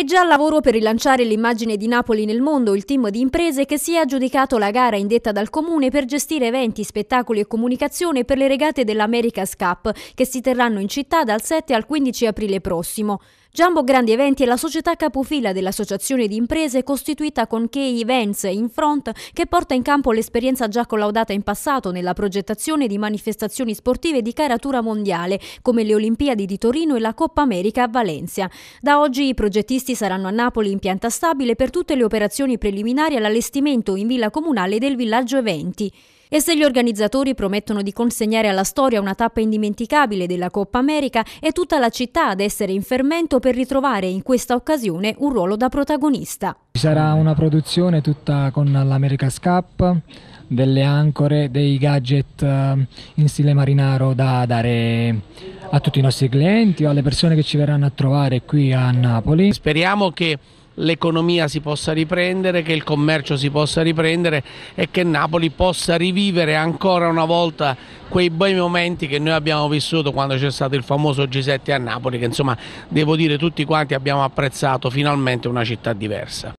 È già al lavoro per rilanciare l'immagine di Napoli nel mondo il team di imprese che si è aggiudicato la gara indetta dal comune per gestire eventi, spettacoli e comunicazione per le regate dell'America's Cup che si terranno in città dal 7 al 15 aprile prossimo. Giambo Grandi Eventi è la società capofila dell'associazione di imprese costituita con Key Events in front che porta in campo l'esperienza già collaudata in passato nella progettazione di manifestazioni sportive di caratura mondiale come le Olimpiadi di Torino e la Coppa America a Valencia. Da oggi i progettisti saranno a Napoli in pianta stabile per tutte le operazioni preliminari all'allestimento in villa comunale del villaggio Eventi. E se gli organizzatori promettono di consegnare alla storia una tappa indimenticabile della Coppa America, è tutta la città ad essere in fermento per ritrovare in questa occasione un ruolo da protagonista. Ci sarà una produzione tutta con l'America's Cup, delle ancore, dei gadget eh, in stile marinaro da dare a tutti i nostri clienti o alle persone che ci verranno a trovare qui a Napoli. Speriamo che l'economia si possa riprendere, che il commercio si possa riprendere e che Napoli possa rivivere ancora una volta quei bei momenti che noi abbiamo vissuto quando c'è stato il famoso G7 a Napoli, che insomma devo dire tutti quanti abbiamo apprezzato finalmente una città diversa.